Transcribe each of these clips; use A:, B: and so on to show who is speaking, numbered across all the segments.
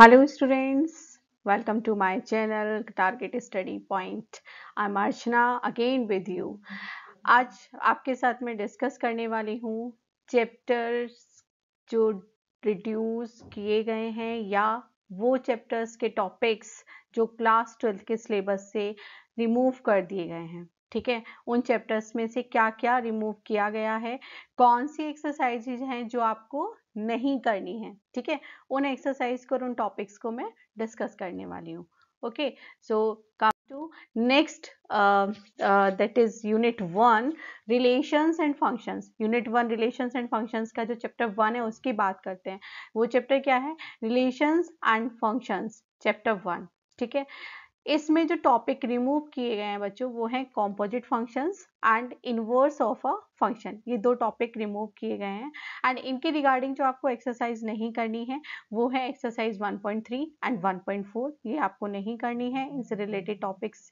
A: Hello students welcome to to channel target study point I am Archana again with you आज आपके साथ में discuss करने वाली हूँ चैप्टर्स जो रिड्यूस किए गए हैं या वो चैप्टर्स के टॉपिक्स जो क्लास ट्वेल्थ के सिलेबस से रिमूव कर दिए गए हैं ठीक है उन चैप्टर्स में से क्या क्या रिमूव किया गया है कौन सी एक्सरसाइजेज हैं जो आपको नहीं करनी है ठीक है उन एक्सरसाइज को और उन टॉपिक्स को मैं डिस्कस करने वाली हूँ okay so come to next that is unit one relations and functions unit one relations and functions का जो चैप्टर वन है उसकी बात करते हैं वो चैप्टर क्या है relations and functions chapter one ठीक है इसमें जो टॉपिक रिमूव किए गए हैं बच्चों वो हैं composite functions and inverse of a function ये दो टॉपिक रिमूव किए गए हैं एंड इनके रिगार्डिंग जो आपको एक्सरसाइज नहीं करनी है वो है एक्सरसाइज 1.3 एंड 1.4 ये आपको नहीं करनी है इनसे रिलेटेड टॉपिक्स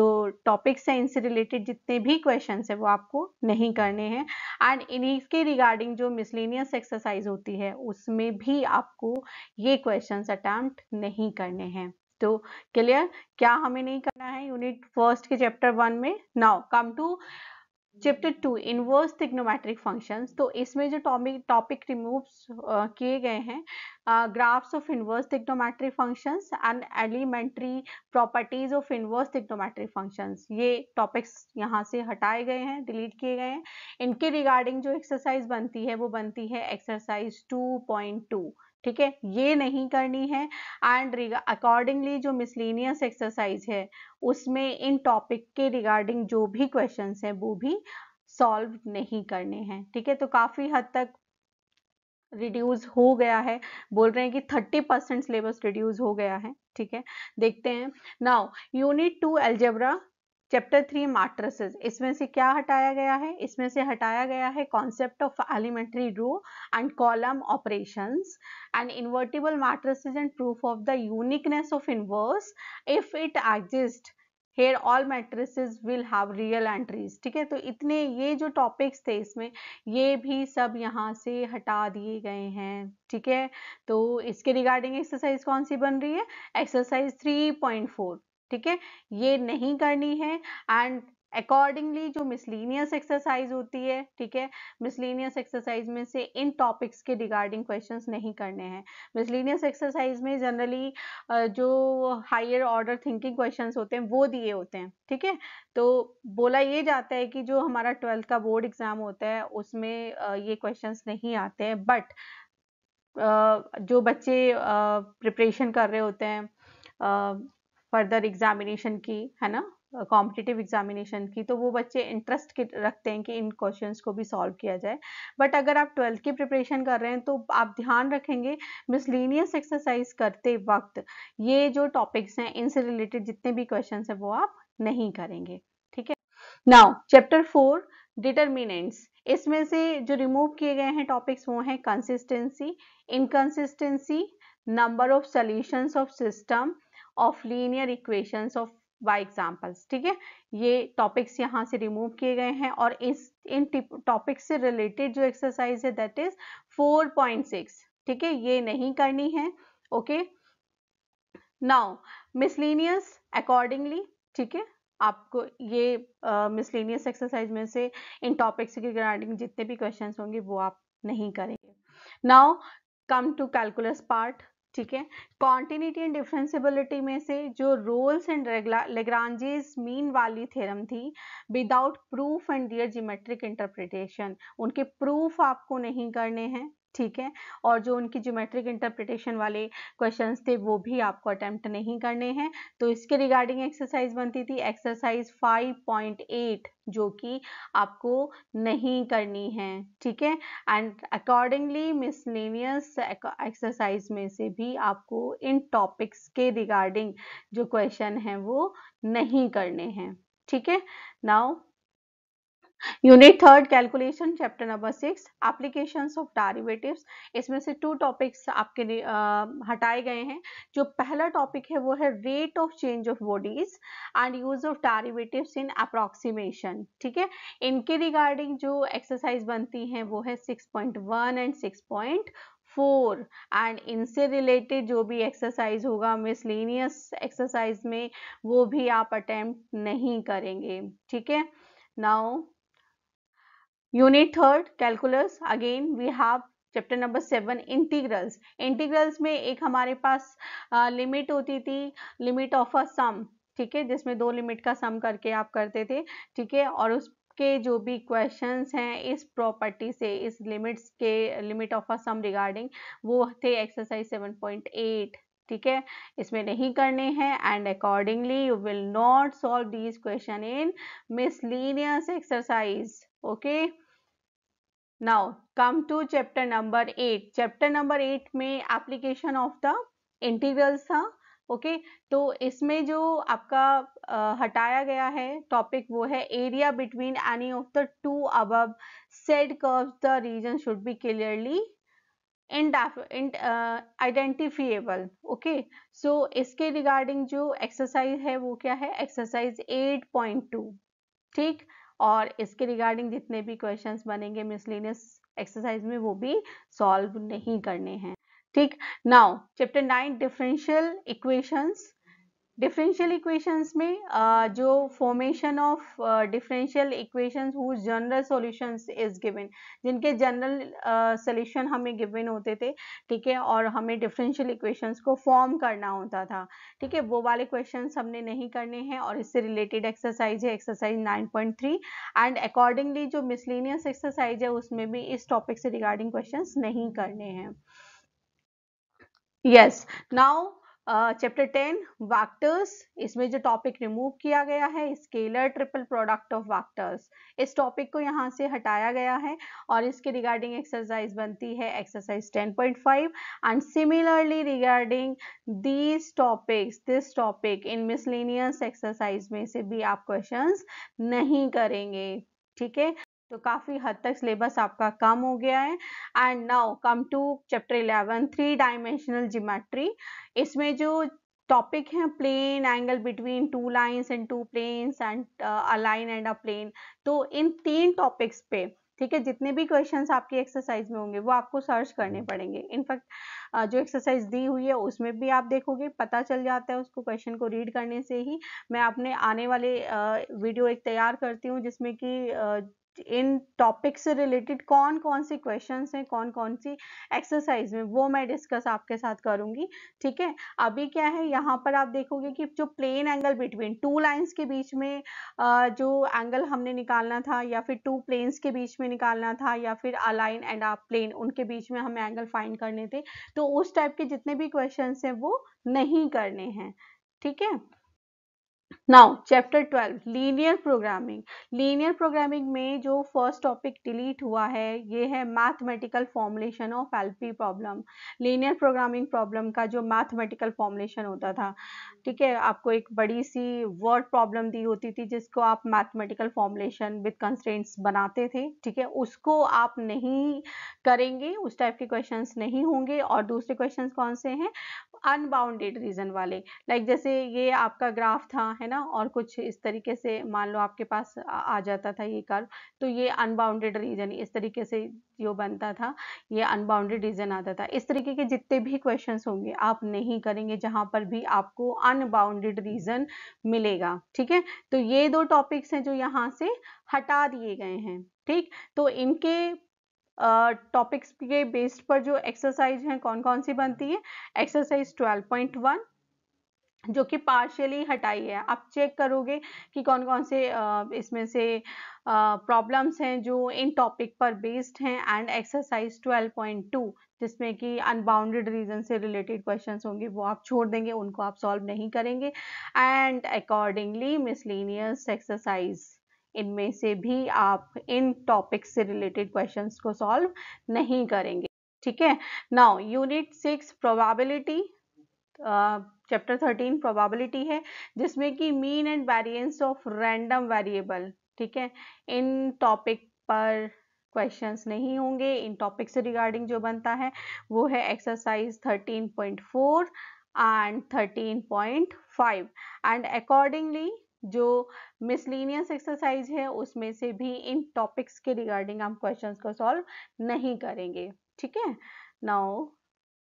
A: जो टॉपिक्स हैं इनसे रिलेटेड जितने भी क्वेश्चन है वो आपको नहीं करने हैं एंड इनके रिगार्डिंग जो मिसलिनियस एक्सरसाइज होती है उसमें भी आपको ये क्वेश्चन अटैम्प्ट नहीं करने हैं तो क्लियर क्या हमें नहीं करना है यूनिट फर्स्ट के चैप्टर वन में now come to chapter two inverse trigonometric functions तो इसमें जो टॉपिक टॉपिक रिमूव किए गए हैं graphs of inverse trigonometric functions and elementary properties of inverse trigonometric functions ये टॉपिक्स यहाँ से हटाए गए हैं डिलीट किए गए हैं इनके रिगार्डिंग जो एक्सरसाइज बनती है वो बनती है एक्सरसाइज टू पॉइंट टू ठीक है ये नहीं करनी है एंड अकॉर्डिंगली जो मिसलिनियस एक्सरसाइज है उसमें इन टॉपिक के रिगार्डिंग जो भी क्वेश्चन हैं वो भी सॉल्व नहीं करने हैं ठीक है तो काफ़ी हद तक रिड्यूस हो गया है बोल रहे हैं कि 30 परसेंट सिलेबस रिड्यूस हो गया है ठीक है देखते हैं now unit two algebra chapter three matrices इसमें से क्या हटाया गया है इसमें से हटाया गया है concept of elementary row and column operations and invertible matrices and proof of the uniqueness of inverse if it exist here all matrices will have real entries ठीक है तो इतने ये जो टॉपिक्स थे इसमें ये भी सब यहाँ से हटा दिए गए हैं ठीक है तो इसके रिगार्डिंग एक्सरसाइज कौन सी बन रही है एक्सरसाइज थ्री पॉइंट फोर ठीक है ये नहीं करनी है एंड अकॉर्डिंगली जो मिसलिनियस एक्सरसाइज होती है ठीक है मिसलिनियस एक्सरसाइज में से इन टॉपिक्स के रिगार्डिंग क्वेश्चंस नहीं करने हैं मिसलिनियस एक्सरसाइज में जनरली जो हायर ऑर्डर थिंकिंग क्वेश्चंस होते हैं वो दिए होते हैं ठीक है तो बोला ये जाता है कि जो हमारा ट्वेल्थ का बोर्ड एग्जाम होता है उसमें ये क्वेश्चन नहीं आते हैं बट जो बच्चे प्रिपरेशन कर रहे होते हैं फर्दर एग्जामिनेशन की है ना कॉम्पिटिटिव uh, एग्जामिनेशन की तो वो बच्चे इंटरेस्ट रखते हैं कि इन क्वेश्चंस को भी सॉल्व किया जाए बट अगर आप ट्वेल्थ की प्रिपरेशन कर रहे हैं तो आप ध्यान रखेंगे मिसलिनियस एक्सरसाइज करते वक्त ये जो टॉपिक्स हैं इनसे रिलेटेड जितने भी क्वेश्चन हैं वो आप नहीं करेंगे ठीक है नाउ चैप्टर फोर डिटर्मिनेंट्स इसमें से जो रिमूव किए गए हैं टॉपिक्स वो हैं consistency inconsistency number of solutions of system of linear equations of by examples ठीक है ये टॉपिक्स यहाँ से रिमूव किए गए हैं और इस इन टॉपिक से रिलेटेड जो एक्सरसाइज है दैट इज 4.6 ठीक है ये नहीं करनी है ओके नाउ मिसलिनियस अकॉर्डिंगली ठीक है आपको ये मिसलिनियस uh, एक्सरसाइज में से इन टॉपिक्स के रिगार्डिंग जितने भी क्वेश्चंस होंगे वो आप नहीं करेंगे now come to calculus part ठीक है कॉन्टिन्यूटी एंड डिफ्रेंसिबिलिटी में से जो रोल्स एंड लेग्रांजेस मीन वाली थ्योरम थी without proof and their geometric interpretation उनके प्रूफ आपको नहीं करने हैं ठीक है और जो उनकी ज्योमेट्रिक इंटरप्रिटेशन वाले क्वेश्चंस थे वो भी आपको अटेम्प्ट नहीं करने हैं तो इसके रिगार्डिंग एक्सरसाइज बनती थी एक्सरसाइज 5.8 जो कि आपको नहीं करनी है ठीक है एंड अकॉर्डिंगली मिसलेनियस एक्सरसाइज में से भी आपको इन टॉपिक्स के रिगार्डिंग जो क्वेश्चन हैं वो नहीं करने हैं ठीक है now unit third calculation chapter number six application of derivatives इसमें से टू टॉपिक्स आपके लिए हटाए गए हैं जो पहला टॉपिक है वो है rate of change of bodies and use of derivatives in approximation ठीक है इनके रिगार्डिंग जो एक्सरसाइज बनती हैं वो है six point one and six point four एंड इनसे रिलेटेड जो भी एक्सरसाइज होगा मिसलिनियस एक्सरसाइज में वो भी आप अटेम्प्ट नहीं करेंगे ठीक है now Unit 3rd calculus again we have chapter number seven integrals integrals में एक हमारे पास लिमिट होती थी लिमिट ऑफ अ सम ठीक है जिसमें दो लिमिट का सम करके आप करते थे ठीक है और उस के जो भी क्वेश्चंस हैं इस प्रॉपर्टी से इस लिमिट्स के limit of a sum regarding वो थे एक्सरसाइज 7.8 ठीक है इसमें नहीं करने हैं and accordingly you will not solve these question in miscellaneous exercise okay now come to chapter number eight chapter number eight में एप्लीकेशन ऑफ द integrals था ओके okay, तो इसमें जो आपका आ, हटाया गया है टॉपिक वो है area between any of the two above said curves the region should be clearly identifiable okay so इसके रिगार्डिंग जो एक्सरसाइज है वो क्या है एक्सरसाइज 8.2 ठीक और इसके रिगार्डिंग जितने भी क्वेश्चन बनेंगे मिसलिनियस एक्सरसाइज में वो भी सॉल्व नहीं करने हैं ठीक now chapter nine differential equations differential equations में uh, जो formation of differential equations who general solutions is given जिनके जनरल सॉल्यूशन uh, हमें गिवन होते थे ठीक है और हमें डिफरेंशियल इक्वेशंस को फॉर्म करना होता था ठीक है वो वाले क्वेश्चन हमने नहीं करने हैं और इससे रिलेटेड एक्सरसाइज है एक्सरसाइज 9.3 एंड अकॉर्डिंगली जो मिसलिनियस एक्सरसाइज है उसमें भी इस टॉपिक से रिगार्डिंग क्वेश्चन नहीं करने हैं yes now chapter ten vectors इसमें जो टॉपिक रिमूव किया गया है scalar triple product of vectors इस टॉपिक को यहाँ से हटाया गया है और इसके रिगार्डिंग एक्सरसाइज बनती है exercise 10.5 and similarly regarding these topics this topic in miscellaneous exercise में से भी आप क्वेश्चंस नहीं करेंगे ठीक है तो काफ़ी हद तक सिलेबस आपका कम हो गया है and now come to chapter eleven three dimensional geometry इसमें जो टॉपिक है plane angle between two lines and two planes and a line and a plane तो इन तीन टॉपिक्स पे ठीक है जितने भी क्वेश्चंस आपके एक्सरसाइज में होंगे वो आपको सर्च करने हम्म। पड़ेंगे इनफैक्ट uh, जो एक्सरसाइज दी हुई है उसमें भी आप देखोगे पता चल जाता है उसको क्वेश्चन को रीड करने से ही मैं अपने आने वाले वीडियो uh, एक तैयार करती हूँ जिसमें कि uh, इन टॉपिक से रिलेटेड कौन कौन सी क्वेश्चन हैं कौन कौन सी एक्सरसाइज में वो मैं डिस्कस आपके साथ करूंगी ठीक है अभी क्या है यहाँ पर आप देखोगे कि जो plane angle between two lines के बीच में जो एंगल हमने निकालना था या फिर टू प्लेन्स के बीच में निकालना था या फिर अलाइन एंड आप प्लेन उनके बीच में हमें एंगल फाइंड करने थे तो उस टाइप के जितने भी क्वेश्चन हैं वो नहीं करने हैं ठीक है now chapter twelve linear programming linear programming में जो फर्स्ट टॉपिक डिलीट हुआ है ये है mathematical formulation of LP problem linear programming problem का जो मैथमेटिकल फॉर्मुलेशन होता था ठीक है आपको एक बड़ी सी वर्ड प्रॉब्लम दी होती थी जिसको आप मैथमेटिकल फॉर्मुलेशन विद कंस्टेंट्स बनाते थे ठीक है उसको आप नहीं करेंगे उस टाइप के क्वेश्चन नहीं होंगे और दूसरे क्वेश्चन कौन से हैं अनबाउंडेड रीजन वाले लाइक जैसे ये आपका ग्राफ था है ना और कुछ इस तरीके से मान लो आपके पास आ जाता था ये कर्व तो ये अनबाउंडेड रीजन इस तरीके से जो बनता था ये अनबाउंडेड रीजन आता था इस तरीके के जितने भी क्वेश्चन होंगे आप नहीं करेंगे जहाँ पर भी आपको अनबाउंडेड रीजन मिलेगा ठीक है तो ये दो टॉपिक्स हैं जो यहाँ से हटा दिए गए हैं ठीक तो इनके टॉपिक्स के बेस्ड पर जो एक्सरसाइज हैं कौन कौन सी बनती है एक्सरसाइज 12.1 जो कि पार्शियली हटाई है आप चेक करोगे कि कौन कौन से इसमें से प्रॉब्लम्स हैं जो इन टॉपिक पर बेस्ड हैं एंड एक्सरसाइज 12.2 जिसमें कि अनबाउंडेड रीजन से रिलेटेड क्वेश्चंस होंगे वो आप छोड़ देंगे उनको आप सॉल्व नहीं करेंगे एंड अकॉर्डिंगली मिसलिनियस एक्सरसाइज इनमें से भी आप इन टॉपिक से रिलेटेड क्वेश्चंस को सॉल्व नहीं करेंगे ठीक है now unit six probability chapter thirteen probability है जिसमें कि mean and variance of random variable ठीक है इन टॉपिक पर क्वेश्चंस नहीं होंगे इन टॉपिक से रिगार्डिंग जो बनता है वो है एक्सरसाइज 13.4 एंड 13.5 एंड अकॉर्डिंगली जो मिसलिनियस एक्सरसाइज है उसमें से भी इन टॉपिक्स के रिगार्डिंग हम क्वेश्चंस को सॉल्व नहीं करेंगे ठीक है नाउ